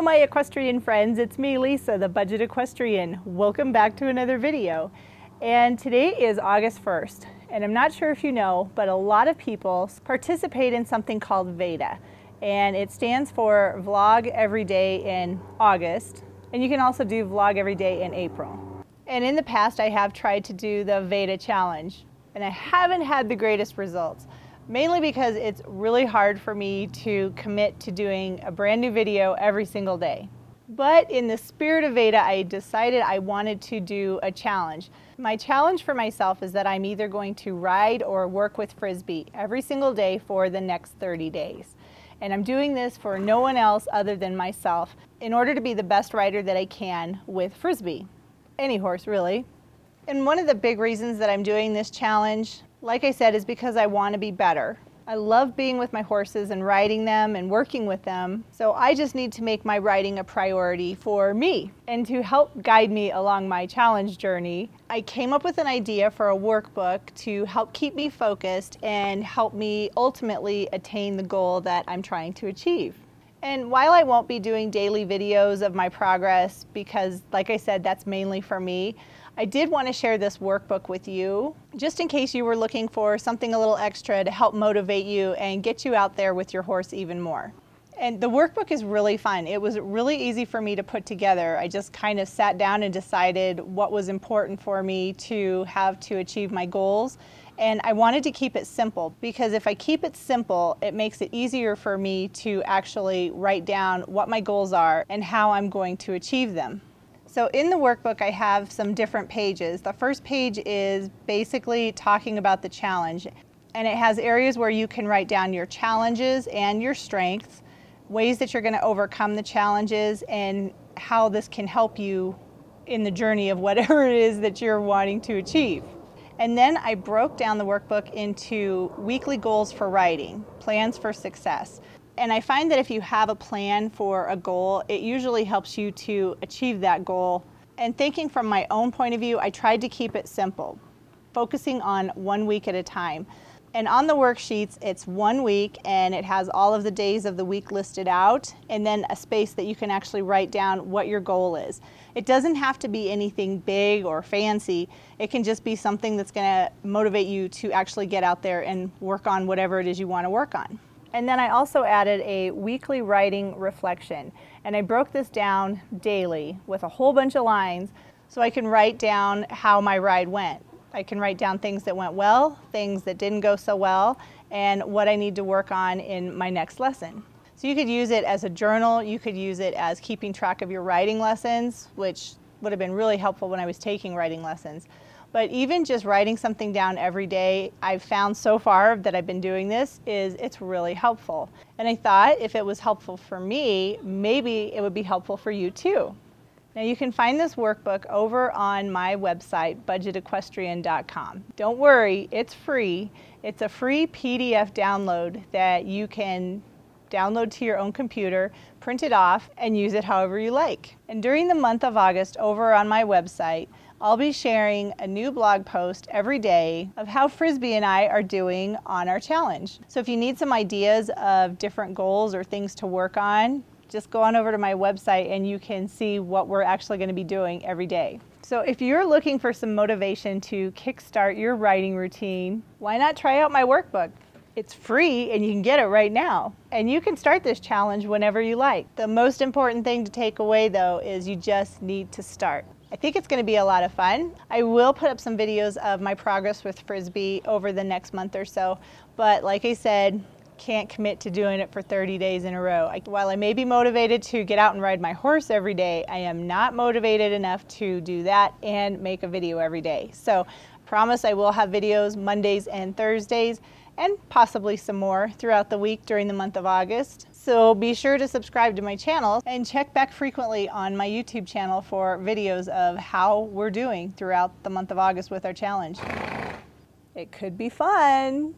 Hello, my equestrian friends. It's me, Lisa, the Budget Equestrian. Welcome back to another video. And today is August 1st. And I'm not sure if you know, but a lot of people participate in something called VEDA. And it stands for Vlog Every Day in August. And you can also do Vlog Every Day in April. And in the past, I have tried to do the VEDA challenge. And I haven't had the greatest results mainly because it's really hard for me to commit to doing a brand new video every single day. But in the spirit of Veda, I decided I wanted to do a challenge. My challenge for myself is that I'm either going to ride or work with Frisbee every single day for the next 30 days. And I'm doing this for no one else other than myself in order to be the best rider that I can with Frisbee. Any horse, really. And one of the big reasons that I'm doing this challenge like I said, is because I want to be better. I love being with my horses and riding them and working with them. So I just need to make my riding a priority for me. And to help guide me along my challenge journey, I came up with an idea for a workbook to help keep me focused and help me ultimately attain the goal that I'm trying to achieve. And while I won't be doing daily videos of my progress, because like I said, that's mainly for me, I did want to share this workbook with you, just in case you were looking for something a little extra to help motivate you and get you out there with your horse even more. And the workbook is really fun. It was really easy for me to put together. I just kind of sat down and decided what was important for me to have to achieve my goals and I wanted to keep it simple because if I keep it simple, it makes it easier for me to actually write down what my goals are and how I'm going to achieve them. So in the workbook, I have some different pages. The first page is basically talking about the challenge. And it has areas where you can write down your challenges and your strengths, ways that you're going to overcome the challenges, and how this can help you in the journey of whatever it is that you're wanting to achieve. And then I broke down the workbook into weekly goals for writing, plans for success. And I find that if you have a plan for a goal, it usually helps you to achieve that goal. And thinking from my own point of view, I tried to keep it simple, focusing on one week at a time. And on the worksheets, it's one week and it has all of the days of the week listed out and then a space that you can actually write down what your goal is. It doesn't have to be anything big or fancy. It can just be something that's gonna motivate you to actually get out there and work on whatever it is you wanna work on. And then I also added a weekly writing reflection. And I broke this down daily with a whole bunch of lines so I can write down how my ride went. I can write down things that went well, things that didn't go so well, and what I need to work on in my next lesson. So you could use it as a journal, you could use it as keeping track of your writing lessons, which would have been really helpful when I was taking writing lessons. But even just writing something down every day, I've found so far that I've been doing this, is it's really helpful. And I thought if it was helpful for me, maybe it would be helpful for you too. Now you can find this workbook over on my website, budgetequestrian.com. Don't worry, it's free. It's a free PDF download that you can download to your own computer, print it off, and use it however you like. And during the month of August over on my website, I'll be sharing a new blog post every day of how Frisbee and I are doing on our challenge. So if you need some ideas of different goals or things to work on, just go on over to my website and you can see what we're actually going to be doing every day. So if you're looking for some motivation to kickstart your writing routine, why not try out my workbook? It's free and you can get it right now. And you can start this challenge whenever you like. The most important thing to take away though is you just need to start. I think it's going to be a lot of fun. I will put up some videos of my progress with Frisbee over the next month or so. But like I said, can't commit to doing it for 30 days in a row. I, while I may be motivated to get out and ride my horse every day, I am not motivated enough to do that and make a video every day. So promise I will have videos Mondays and Thursdays and possibly some more throughout the week during the month of August. So be sure to subscribe to my channel and check back frequently on my YouTube channel for videos of how we're doing throughout the month of August with our challenge. It could be fun.